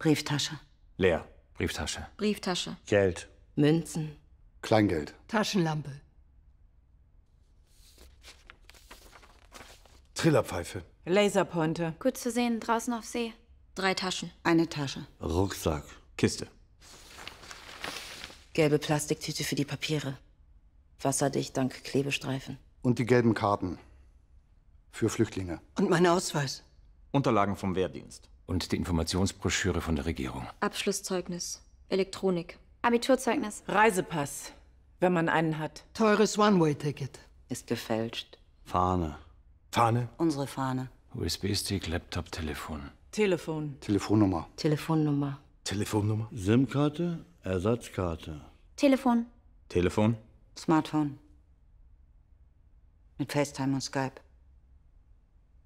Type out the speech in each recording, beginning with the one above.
Brieftasche. Leer. Brieftasche. Brieftasche. Geld. Münzen. Kleingeld. Taschenlampe. Trillerpfeife. Laserpointe. Gut zu sehen, draußen auf See. Drei Taschen. Eine Tasche. Rucksack. Kiste. Gelbe Plastiktüte für die Papiere. Wasserdicht dank Klebestreifen. Und die gelben Karten. Für Flüchtlinge. Und mein Ausweis. Unterlagen vom Wehrdienst und die Informationsbroschüre von der Regierung. Abschlusszeugnis, Elektronik, Abiturzeugnis, Reisepass, wenn man einen hat. Teures One-Way-Ticket. Ist gefälscht. Fahne. Fahne? Unsere Fahne. USB-Stick, Laptop, Telefon. Telefon. Telefonnummer. Telefonnummer. Telefonnummer. SIM-Karte, Ersatzkarte. Telefon. Telefon. Smartphone. Mit FaceTime und Skype.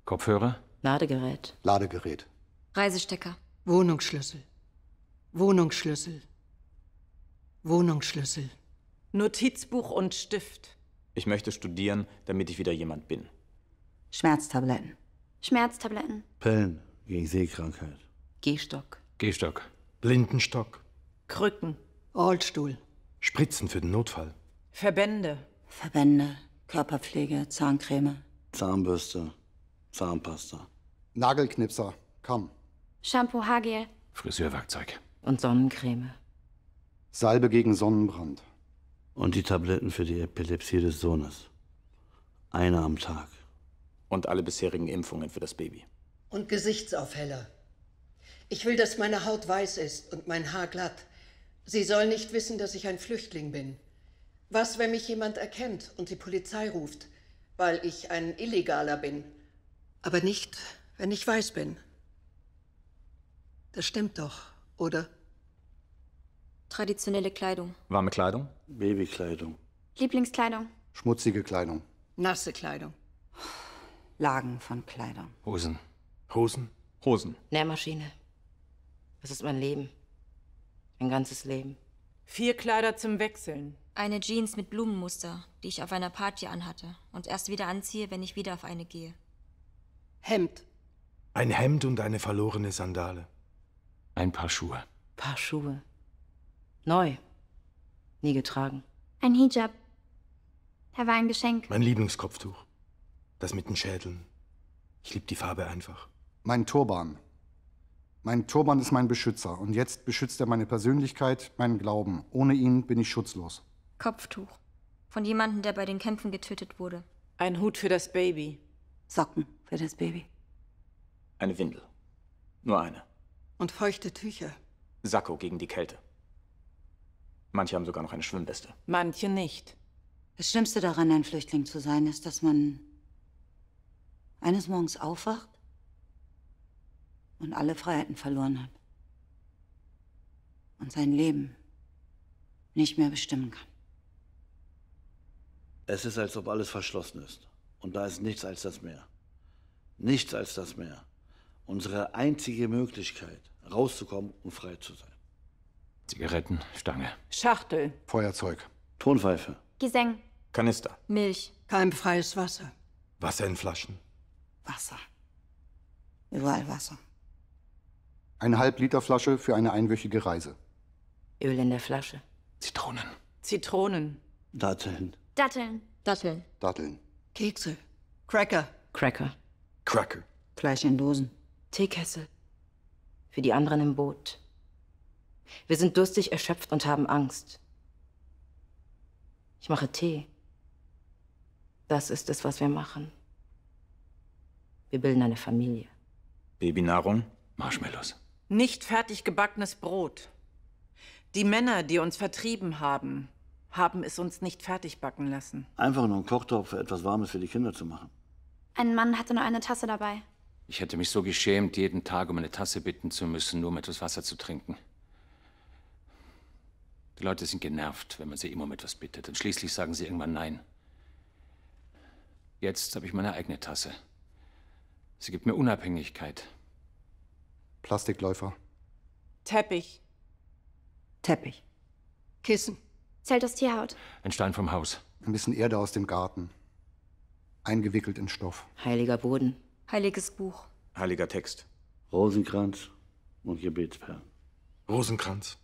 Kopfhörer? Ladegerät. Ladegerät. Reisestecker. Wohnungsschlüssel. Wohnungsschlüssel. Wohnungsschlüssel. Notizbuch und Stift. Ich möchte studieren, damit ich wieder jemand bin. Schmerztabletten. Schmerztabletten. Pillen gegen Sehkrankheit. Gehstock. Gehstock. Blindenstock. Krücken. Rollstuhl. Spritzen für den Notfall. Verbände. Verbände. Körperpflege, Zahncreme. Zahnbürste. Zahnpasta. Nagelknipser. Komm. Shampoo, Haargel. Friseurwerkzeug. Und Sonnencreme. Salbe gegen Sonnenbrand. Und die Tabletten für die Epilepsie des Sohnes. Eine am Tag. Und alle bisherigen Impfungen für das Baby. Und Gesichtsaufheller. Ich will, dass meine Haut weiß ist und mein Haar glatt. Sie soll nicht wissen, dass ich ein Flüchtling bin. Was, wenn mich jemand erkennt und die Polizei ruft, weil ich ein Illegaler bin? Aber nicht, wenn ich weiß bin. Das stimmt doch, oder? Traditionelle Kleidung. Warme Kleidung? Babykleidung. Lieblingskleidung. Schmutzige Kleidung. Nasse Kleidung. Lagen von Kleidern. Hosen. Hosen? Hosen. Nähmaschine. Das ist mein Leben. Mein ganzes Leben. Vier Kleider zum Wechseln. Eine Jeans mit Blumenmuster, die ich auf einer Party anhatte und erst wieder anziehe, wenn ich wieder auf eine gehe. Hemd. Ein Hemd und eine verlorene Sandale. Ein Paar Schuhe. Paar Schuhe. Neu. Nie getragen. Ein Hijab. Er war ein Geschenk. Mein Lieblingskopftuch. Das mit den Schädeln. Ich lieb die Farbe einfach. Mein Turban. Mein Turban ist mein Beschützer. Und jetzt beschützt er meine Persönlichkeit, meinen Glauben. Ohne ihn bin ich schutzlos. Kopftuch. Von jemandem, der bei den Kämpfen getötet wurde. Ein Hut für das Baby. Socken für das Baby. Eine Windel. Nur eine. Und feuchte Tücher. Sakko gegen die Kälte. Manche haben sogar noch eine Schwimmweste. Manche nicht. Das Schlimmste daran, ein Flüchtling zu sein, ist, dass man eines Morgens aufwacht und alle Freiheiten verloren hat. Und sein Leben nicht mehr bestimmen kann. Es ist, als ob alles verschlossen ist. Und da ist nichts als das Meer. Nichts als das Meer. Unsere einzige Möglichkeit, rauszukommen und frei zu sein. Zigaretten, Stange. Schachtel. Feuerzeug. Tonpfeife. Gesäng. Kanister. Milch. Keimfreies Wasser. Wasser in Flaschen. Wasser. Überall Wasser. Eine Halb-Liter-Flasche für eine einwöchige Reise. Öl in der Flasche. Zitronen. Zitronen. Datteln. Datteln. Datteln. Datteln. Kekse. Cracker. Cracker. Cracker. Fleisch in Dosen. Teekessel. Für die anderen im Boot. Wir sind durstig, erschöpft und haben Angst. Ich mache Tee. Das ist es, was wir machen. Wir bilden eine Familie. Babynahrung, Marshmallows. Nicht fertig gebackenes Brot. Die Männer, die uns vertrieben haben, haben es uns nicht fertig backen lassen. Einfach nur einen Kochtopf, für etwas Warmes für die Kinder zu machen. Ein Mann hatte nur eine Tasse dabei. Ich hätte mich so geschämt, jeden Tag um eine Tasse bitten zu müssen, nur um etwas Wasser zu trinken. Die Leute sind genervt, wenn man sie immer um etwas bittet. Und schließlich sagen sie irgendwann Nein. Jetzt habe ich meine eigene Tasse. Sie gibt mir Unabhängigkeit. Plastikläufer. Teppich. Teppich. Kissen. Zelt aus Tierhaut. Ein Stein vom Haus. Ein bisschen Erde aus dem Garten. Eingewickelt in Stoff. Heiliger Boden. Heiliges Buch. Heiliger Text. Rosenkranz und Gebetsperlen. Rosenkranz.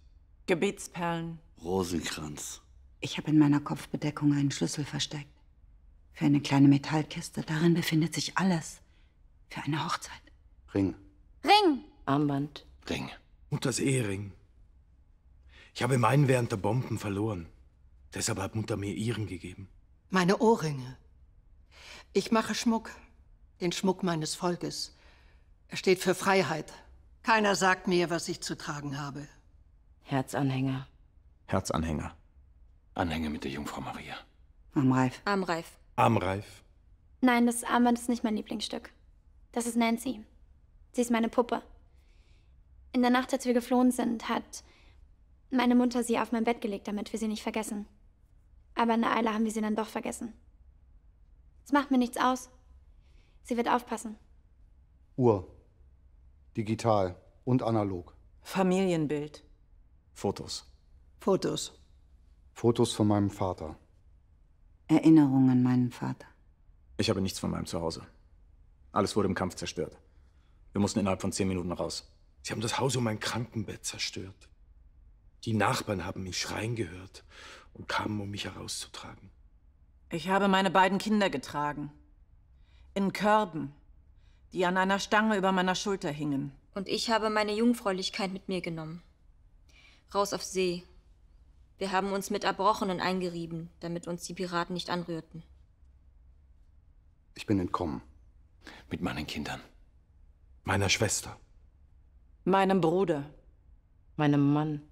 Gebetsperlen. Rosenkranz. Ich habe in meiner Kopfbedeckung einen Schlüssel versteckt. Für eine kleine Metallkiste. Darin befindet sich alles. Für eine Hochzeit. Ring. Ring. Armband. Ring. Mutters Ehering. Ich habe meinen während der Bomben verloren. Deshalb hat Mutter mir ihren gegeben. Meine Ohrringe. Ich mache Schmuck den Schmuck meines Volkes. Er steht für Freiheit. Keiner sagt mir, was ich zu tragen habe. Herzanhänger. Herzanhänger. Anhänger mit der Jungfrau Maria. Armreif. Armreif. Armreif. Nein, das Armband ist nicht mein Lieblingsstück. Das ist Nancy. Sie ist meine Puppe. In der Nacht, als wir geflohen sind, hat meine Mutter sie auf mein Bett gelegt, damit wir sie nicht vergessen. Aber in der Eile haben wir sie dann doch vergessen. Es macht mir nichts aus. Sie wird aufpassen. Uhr. Digital und analog. Familienbild. Fotos. Fotos. Fotos von meinem Vater. Erinnerungen an meinen Vater. Ich habe nichts von meinem Zuhause. Alles wurde im Kampf zerstört. Wir mussten innerhalb von zehn Minuten raus. Sie haben das Haus und mein Krankenbett zerstört. Die Nachbarn haben mich schreien gehört und kamen, um mich herauszutragen. Ich habe meine beiden Kinder getragen in Körben, die an einer Stange über meiner Schulter hingen. Und ich habe meine Jungfräulichkeit mit mir genommen. Raus auf See. Wir haben uns mit Erbrochenen eingerieben, damit uns die Piraten nicht anrührten. Ich bin entkommen. Mit meinen Kindern. Meiner Schwester. Meinem Bruder. Meinem Mann.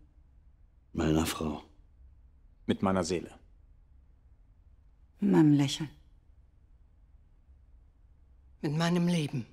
Meiner Frau. Mit meiner Seele. Meinem Lächeln mit meinem Leben.